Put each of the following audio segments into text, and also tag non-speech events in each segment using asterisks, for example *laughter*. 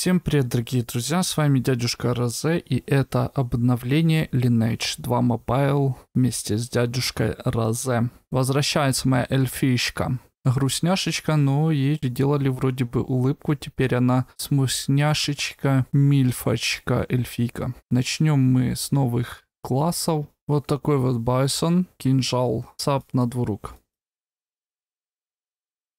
Всем привет, дорогие друзья, с вами дядюшка Розе, и это обновление Lineage 2 Mobile вместе с дядюшкой Розе. Возвращается моя эльфишка. Грустняшечка, но ну ей делали вроде бы улыбку, теперь она смусняшечка, мильфочка, эльфийка. Начнем мы с новых классов. Вот такой вот Байсон, кинжал, сап на двурук.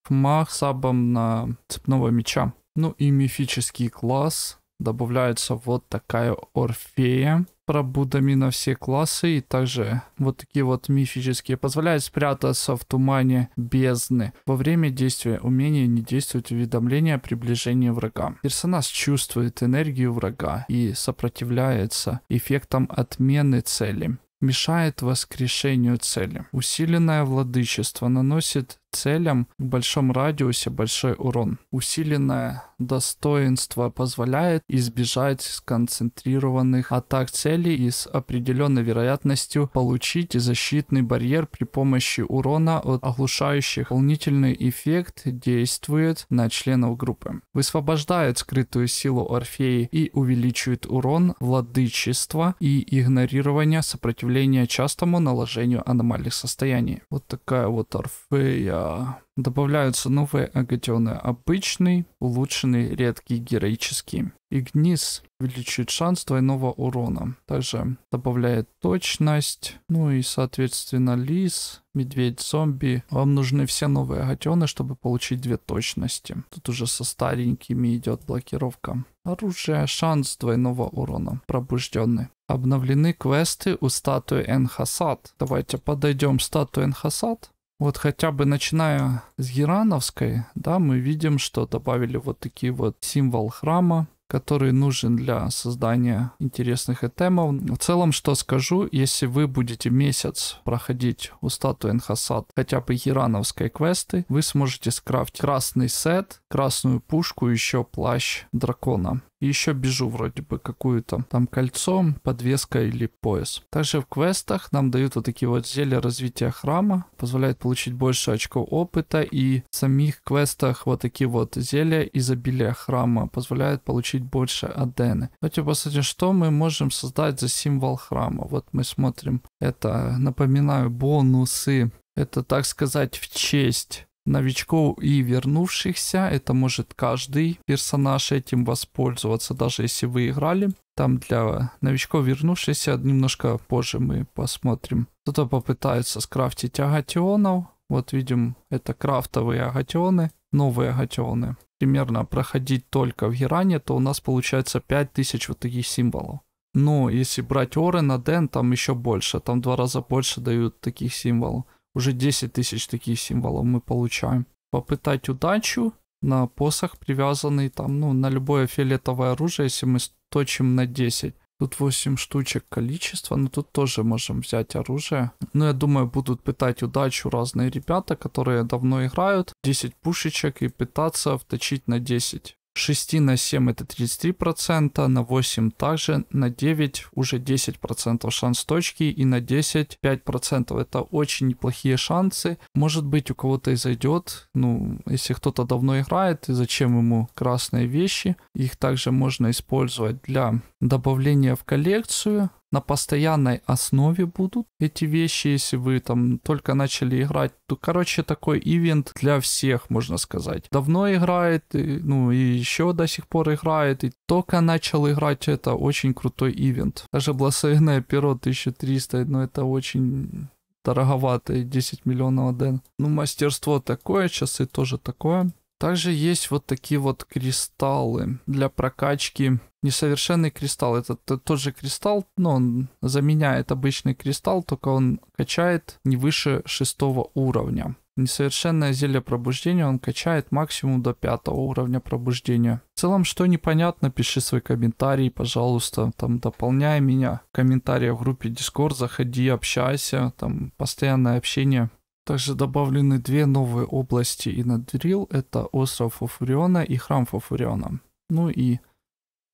Мах сабом на цепного меча. Ну и мифический класс. Добавляется вот такая Орфея Пробудами на все классы и также вот такие вот мифические позволяют спрятаться в тумане бездны. Во время действия умения не действует уведомление о приближении врага. Персонаж чувствует энергию врага и сопротивляется эффектам отмены цели мешает воскрешению цели. Усиленное владычество наносит целям в большом радиусе большой урон. Усиленное достоинство позволяет избежать сконцентрированных атак цели и с определенной вероятностью получить защитный барьер при помощи урона от оглушающих. Дополнительный эффект действует на членов группы. Высвобождает скрытую силу Орфеи и увеличивает урон владычества и игнорирование сопротивления частому наложению аномальных состояний. Вот такая вот Орфея. Э, добавляются новые агатионы. Обычный, улучшенный, редкий, героический. Игнис увеличивает шанс двойного урона. Также добавляет точность. Ну и, соответственно, лис, медведь, зомби. Вам нужны все новые агатионы, чтобы получить две точности. Тут уже со старенькими идет блокировка. Оружие, шанс двойного урона. Пробужденный. Обновлены квесты у статуи Энхасад. Давайте подойдем к статуе Энхасад. Вот хотя бы начиная с Герановской, да, мы видим, что добавили вот такие вот символ храма, который нужен для создания интересных этемов. В целом, что скажу, если вы будете месяц проходить у статуи Нхасад, хотя бы Хирановской квесты, вы сможете скрафтить красный сет, красную пушку, еще плащ дракона. И еще бежу вроде бы какую-то там кольцо, подвеска или пояс. Также в квестах нам дают вот такие вот зелья развития храма, позволяет получить больше очков опыта и в самих квестах вот такие вот зелья изобилия храма позволяют получить больше адены. Давайте ну, типа, посмотрим, что мы можем создать за символ храма. Вот мы смотрим это, напоминаю, бонусы это, так сказать, в честь новичков и вернувшихся. Это может каждый персонаж этим воспользоваться, даже если вы играли. Там для новичков вернувшихся немножко позже мы посмотрим. Кто-то попытается скрафтить агатионов. Вот видим, это крафтовые агатионы, новые агатионы. Примерно проходить только в Геране, то у нас получается 5000 вот таких символов. Но если брать Орена, Ден, там еще больше. Там два раза больше дают таких символов уже 10 тысяч таких символов мы получаем. Попытать удачу на посох, привязанный там, ну, на любое фиолетовое оружие, если мы точим на 10. Тут 8 штучек количество, но тут тоже можем взять оружие. Но ну, я думаю, будут пытать удачу разные ребята, которые давно играют. 10 пушечек и пытаться вточить на 10. 6 на 7 это 33%, на 8 также, на 9 уже 10% шанс точки и на 10 5%. Это очень неплохие шансы. Может быть у кого-то и зайдет, ну если кто-то давно играет и зачем ему красные вещи, их также можно использовать для добавления в коллекцию, на постоянной основе будут эти вещи, если вы там только начали играть. То, короче, такой ивент для всех, можно сказать. Давно играет, ну и еще до сих пор играет, и только начал играть, это очень крутой ивент. Даже благословенное перо 1300, но это очень дороговато, 10 миллионов ден. Ну, мастерство такое, часы тоже такое. Также есть вот такие вот кристаллы для прокачки. Несовершенный кристалл. Это тот же кристалл, но он заменяет обычный кристалл, только он качает не выше шестого уровня. Несовершенное зелье пробуждения он качает максимум до пятого уровня пробуждения. В целом, что непонятно, пиши свой комментарий, пожалуйста, там дополняй меня. Комментарии в группе Discord, заходи, общайся, там постоянное общение. Также добавлены две новые области Инадрил, это остров Фуфуриона и храм Фуфуриона. Ну и,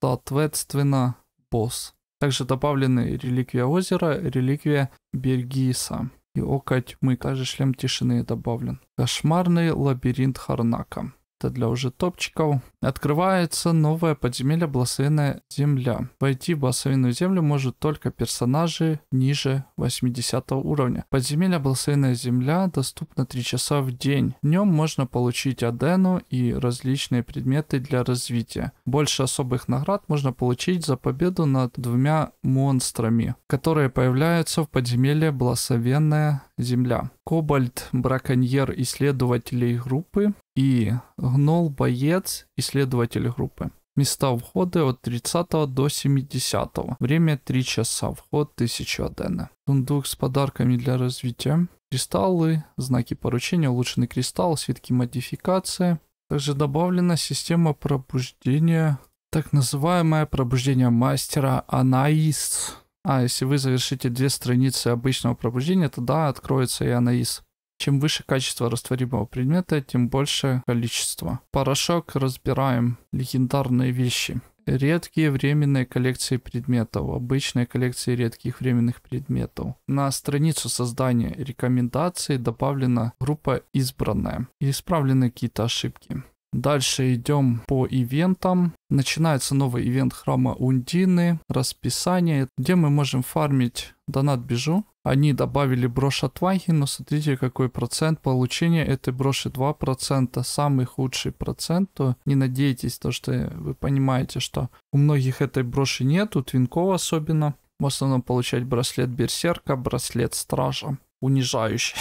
соответственно, босс. Также добавлены реликвия озера, реликвия Бергиса и око тьмы. Также шлем тишины добавлен. Кошмарный лабиринт Харнака это для уже топчиков. Открывается новое подземелье Благословенная Земля. Войти в Благословенную Землю может только персонажи ниже 80 уровня. Подземелье Благословенная Земля доступно 3 часа в день. В нем можно получить Адену и различные предметы для развития. Больше особых наград можно получить за победу над двумя монстрами, которые появляются в подземелье Благословенная Земля. Кобальт, браконьер исследователей группы, и гнол боец, исследователь группы. Места входа от 30 до 70. Время 3 часа. Вход 1000 адена. Сундук с подарками для развития. Кристаллы, знаки поручения, улучшенный кристалл, свитки модификации. Также добавлена система пробуждения, так называемое пробуждение мастера Анаис. А если вы завершите две страницы обычного пробуждения, тогда откроется и Анаис. Чем выше качество растворимого предмета, тем больше количество. Порошок разбираем. Легендарные вещи. Редкие временные коллекции предметов. Обычные коллекции редких временных предметов. На страницу создания рекомендаций добавлена группа избранная. И исправлены какие-то ошибки. Дальше идем по ивентам. Начинается новый ивент храма Ундины, расписание, где мы можем фармить донат бежу, они добавили брошь от Вахи, но смотрите, какой процент получения этой броши 2%. Самый худший процент, то не надейтесь, то что вы понимаете, что у многих этой броши нет, у твинков особенно. В основном получать браслет Берсерка, браслет Стража. Унижающий.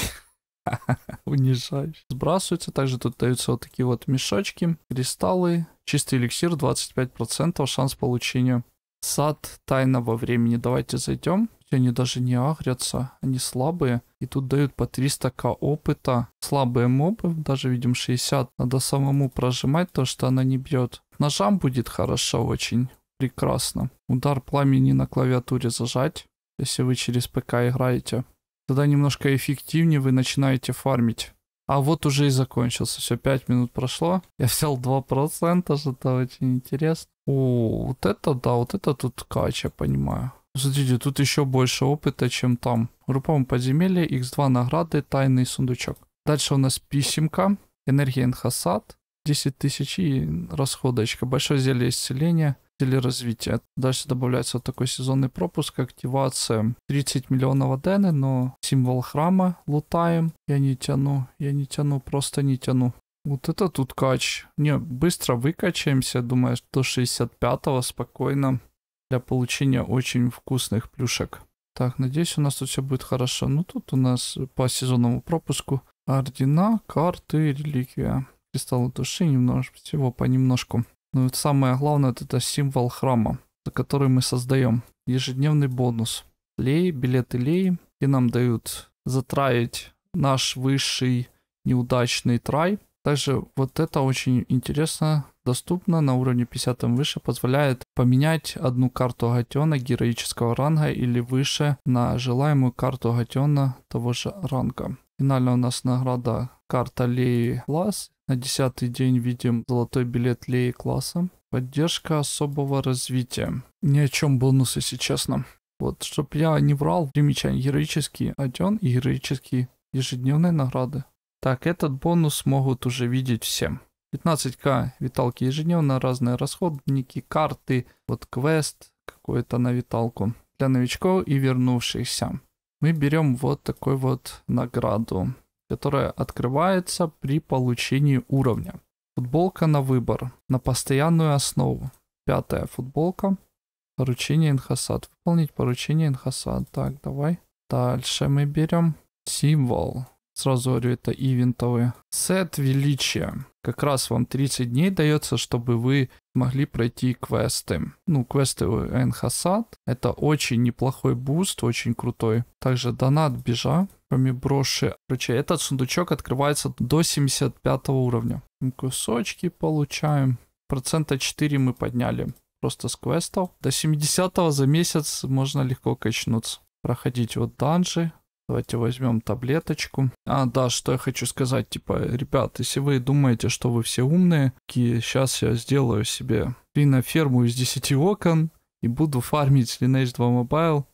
*laughs* Унижающий. Сбрасывается. Также тут даются вот такие вот мешочки, кристаллы. Чистый эликсир 25%, шанс получения сад тайного времени. Давайте зайдем принципе, они даже не агрятся, они слабые. И тут дают по 300к опыта. Слабые мобы, даже видим 60. Надо самому прожимать то, что она не бьет. Ножам будет хорошо очень. Прекрасно. Удар пламени на клавиатуре зажать, если вы через ПК играете. Тогда немножко эффективнее вы начинаете фармить. А вот уже и закончился. Все, 5 минут прошло. Я взял 2%, что-то очень интересно. О, вот это да, вот это тут кача, понимаю. Смотрите, тут еще больше опыта, чем там. Групповом подземелье, x2 награды, тайный сундучок. Дальше у нас писемка, энергия инхасад, 10 тысяч и расходочка. Большое зелье исцеления, зелье развития. Дальше добавляется вот такой сезонный пропуск, активация 30 миллионов адены, но символ храма лутаем. Я не тяну, я не тяну, просто не тяну. Вот это тут кач. Не, быстро выкачаемся, думаю, до 65-го спокойно для получения очень вкусных плюшек. Так, надеюсь, у нас тут все будет хорошо. Ну, тут у нас по сезонному пропуску ордена, карты, реликвия, кристаллы души, немножко, всего понемножку. Ну, вот самое главное, это символ храма, который мы создаем. Ежедневный бонус. Лей, билеты лей, и нам дают затраить наш высший неудачный трай. Также вот это очень интересно, доступно на уровне 50 выше, позволяет поменять одну карту гатена героического ранга или выше на желаемую карту гатена того же ранга. Финально у нас награда карта Леи класс. На 10 день видим золотой билет Леи класса. Поддержка особого развития. Ни о чем бонусы, если честно. Вот, чтоб я не врал, примечание, героический оден и героические ежедневные награды. Так, этот бонус могут уже видеть всем. 15к виталки ежедневно, разные расходники, карты, вот квест какой-то на виталку для новичков и вернувшихся. Мы берем вот такой вот награду, которая открывается при получении уровня. Футболка на выбор, на постоянную основу. Пятая футболка. Поручение инхасад. Выполнить поручение инхасад. Так, давай. Дальше мы берем символ. Сразу говорю, это ивентовые. Сет величия. Как раз вам 30 дней дается, чтобы вы могли пройти квесты. Ну, квесты Энхасад. Это очень неплохой буст, очень крутой. Также донат бежа, кроме броши. Короче, этот сундучок открывается до 75 уровня. Ну, кусочки получаем. Процента 4 мы подняли просто с квестов. До 70 за месяц можно легко качнуться. Проходить вот данжи, Давайте возьмем таблеточку. А, да, что я хочу сказать, типа, ребят, если вы думаете, что вы все умные, сейчас я сделаю себе ферму из 10 окон и буду фармить Lineage 2 Mobile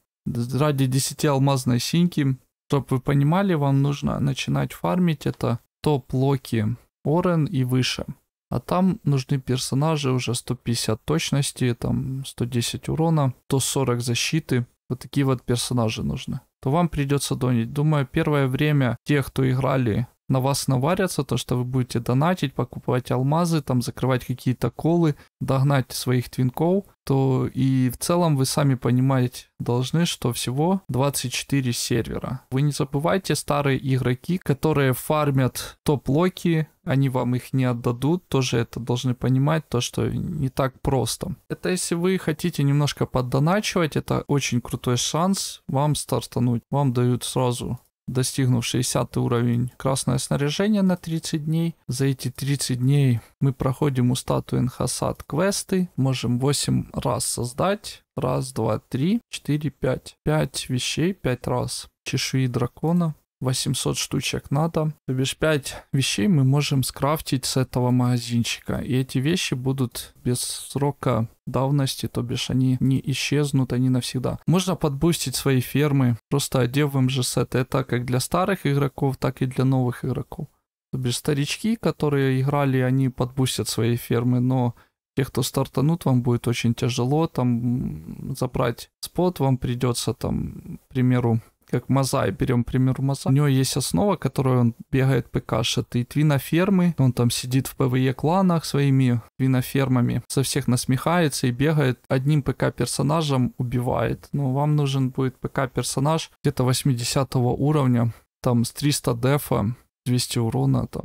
ради 10 алмазной синьки. Чтоб вы понимали, вам нужно начинать фармить это топ-локи Орен и выше. А там нужны персонажи уже 150 точности, там 110 урона, 140 защиты. Вот такие вот персонажи нужны то вам придется донить. Думаю, первое время те, кто играли на вас наварятся, то, что вы будете донатить, покупать алмазы, там закрывать какие-то колы, догнать своих твинков, то и в целом вы сами понимаете должны, что всего 24 сервера. Вы не забывайте старые игроки, которые фармят топ-локи, они вам их не отдадут, тоже это должны понимать, то что не так просто. Это если вы хотите немножко поддоначивать, это очень крутой шанс вам стартануть. Вам дают сразу достигнув 60 уровень, красное снаряжение на 30 дней. За эти 30 дней мы проходим у статуи Инхасад квесты, можем 8 раз создать. Раз, два, три, четыре, пять. Пять вещей, пять раз. Чешуи дракона, 800 штучек надо. То бишь 5 вещей мы можем скрафтить с этого магазинчика. И эти вещи будут без срока давности, то бишь они не исчезнут, они навсегда. Можно подбустить свои фермы, просто одев же сет. Это как для старых игроков, так и для новых игроков. То бишь старички, которые играли, они подбустят свои фермы, но те, кто стартанут, вам будет очень тяжело там забрать спот, вам придется там, к примеру, как Мазай, берем пример Мазай. У него есть основа, которую он бегает ПКшит, и твинофермы, он там сидит в ПВЕ кланах своими твинофермами, со всех насмехается и бегает, одним ПК персонажем убивает. Но вам нужен будет ПК персонаж где-то 80 уровня, там с 300 дефа, 200 урона, там,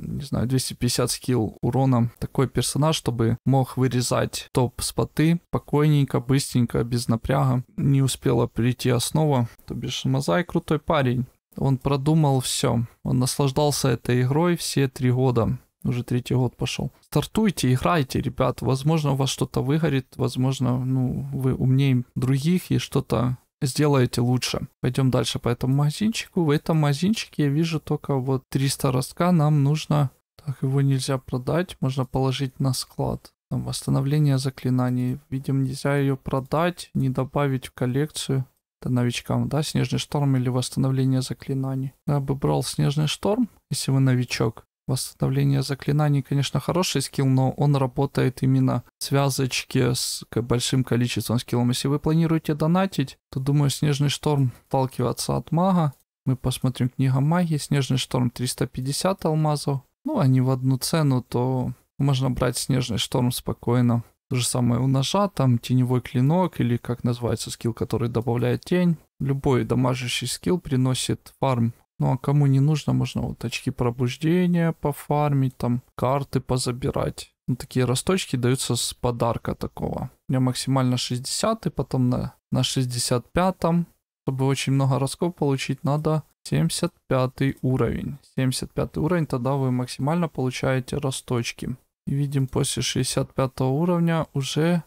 не знаю, 250 скилл урона. Такой персонаж, чтобы мог вырезать топ-споты спокойненько, быстренько, без напряга. Не успела прийти основа, то бишь Мазай крутой парень. Он продумал все. Он наслаждался этой игрой все три года. Уже третий год пошел. Стартуйте, играйте, ребят. Возможно, у вас что-то выгорит. Возможно, ну, вы умнее других и что-то сделаете лучше. Пойдем дальше по этому магазинчику. В этом магазинчике я вижу только вот 300 ростка. Нам нужно... Так, его нельзя продать. Можно положить на склад. Там восстановление заклинаний. Видим, нельзя ее продать, не добавить в коллекцию. Это новичкам, да? Снежный шторм или восстановление заклинаний. Я бы брал снежный шторм, если вы новичок. Восстановление заклинаний, конечно, хороший скилл, но он работает именно в связочке с большим количеством скиллов. Если вы планируете донатить, то, думаю, Снежный Шторм сталкиваться от мага. Мы посмотрим книга магии. Снежный Шторм 350 алмазов. Ну, они в одну цену, то можно брать Снежный Шторм спокойно. То же самое у ножа, там теневой клинок или как называется скилл, который добавляет тень. Любой дамажащий скилл приносит фарм ну а кому не нужно, можно вот очки пробуждения пофармить, там карты позабирать. Ну, такие росточки даются с подарка такого. У меня максимально 60, и потом на, на 65-м, чтобы очень много росков получить, надо 75 уровень. 75 уровень, тогда вы максимально получаете росточки. И видим, после 65 уровня уже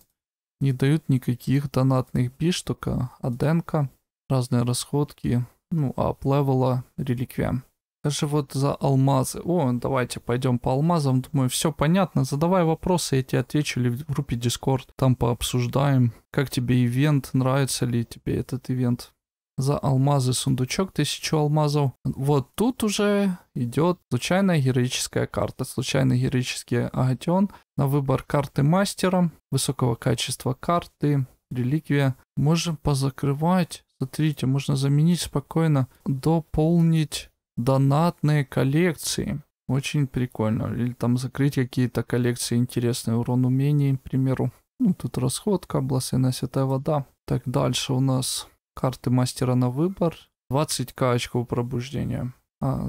не дают никаких донатных биш, только аденка, разные расходки, ну, ап-левела реликвия. Даже вот за алмазы. О, давайте пойдем по алмазам. Думаю, все понятно. Задавай вопросы, я тебе отвечу или в группе Discord. Там пообсуждаем. Как тебе ивент? Нравится ли тебе этот ивент? За алмазы сундучок, тысячу алмазов. Вот тут уже идет случайная героическая карта. Случайный героический агатион. На выбор карты мастера. Высокого качества карты. Реликвия. Можем позакрывать Смотрите, можно заменить спокойно, дополнить донатные коллекции. Очень прикольно. Или там закрыть какие-то коллекции интересные, урон умений, к примеру. Ну, тут расходка, бласына, святая вода. Так, дальше у нас карты мастера на выбор. 20к очков пробуждения. А,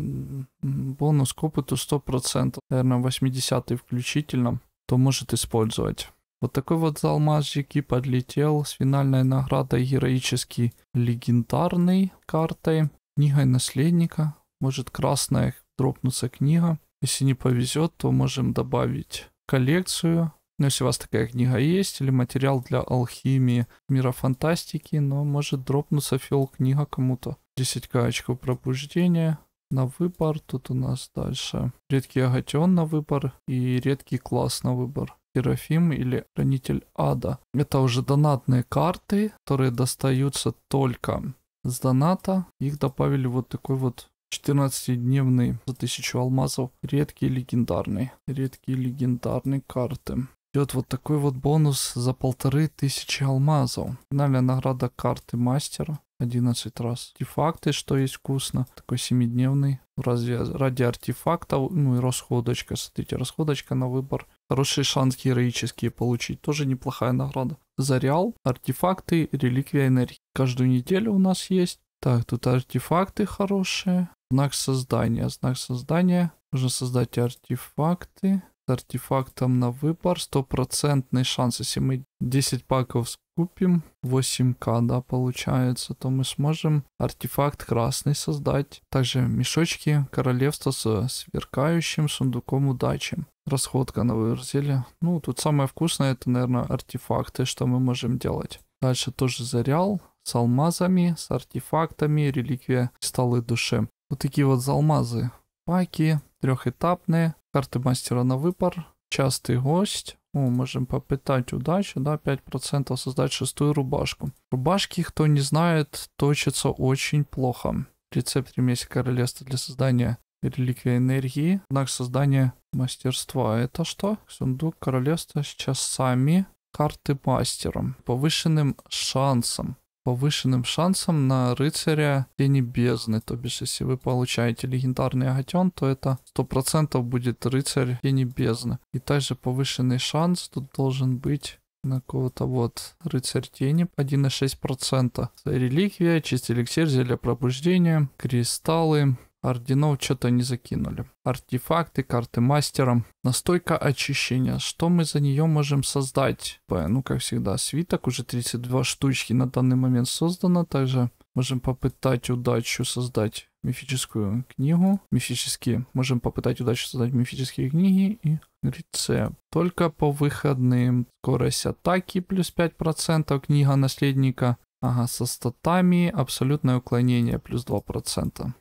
бонус к опыту 100%, наверное, 80 включительно, то может использовать. Вот такой вот зал и подлетел с финальной наградой героически легендарной картой. Книгой наследника. Может красная дропнуться книга. Если не повезет, то можем добавить коллекцию. Но ну, если у вас такая книга есть, или материал для алхимии мира фантастики, но может дропнуться фиол книга кому-то. 10к очков пробуждения на выбор. Тут у нас дальше редкий агатион на выбор и редкий класс на выбор. Серафим или Хранитель Ада. Это уже донатные карты, которые достаются только с доната. Их добавили вот такой вот 14-дневный за 1000 алмазов. Редкие легендарные. Редкие легендарные карты идет вот такой вот бонус за полторы тысячи алмазов. Финальная награда карты мастера. 11 раз. Артефакты, что есть вкусно. Такой семидневный в ради артефактов. Ну и расходочка. Смотрите, расходочка на выбор. Хороший шанс героические получить. Тоже неплохая награда. Зарял, артефакты, реликвия энергии. Каждую неделю у нас есть. Так, тут артефакты хорошие. Знак создания. Знак создания. Можно создать артефакты артефактом на выбор. Стопроцентный шанс, если мы 10 паков купим 8к, да, получается, то мы сможем артефакт красный создать. Также мешочки королевства с сверкающим сундуком удачи. Расходка на выбор зелья. Ну, тут самое вкусное, это, наверное, артефакты, что мы можем делать. Дальше тоже зарял с алмазами, с артефактами, реликвия кристаллы души. Вот такие вот за алмазы паки трехэтапные. Карти мастера на выбор. Частый гость. О, можем попытать удачу, да, 5% создать шестую рубашку. Рубашки, кто не знает, точатся очень плохо. Рецепт ремесел королевства для создания реликвии энергии. Знак создания мастерства. Это что? Сундук королевства с часами. Карты мастером. Повышенным шансом повышенным шансом на рыцаря Тени Бездны. То бишь, если вы получаете легендарный агатен, то это процентов будет рыцарь Тени Бездны. И также повышенный шанс тут должен быть на кого-то вот рыцарь тени 1,6%. Реликвия, чистый эликсир, зелье пробуждения, кристаллы, Орденов что-то не закинули. Артефакты, карты мастера. Настойка очищения. Что мы за нее можем создать? Ну, как всегда, свиток. Уже 32 штучки на данный момент создано. Также можем попытать удачу создать мифическую книгу. Мифические. Можем попытать удачу создать мифические книги и рецепт. Только по выходным. Скорость атаки плюс 5%. Книга наследника. Ага, со статами абсолютное уклонение плюс 2%.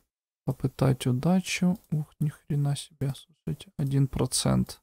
Попытать удачу. Ух, ни хрена себе, слушайте. Один процент.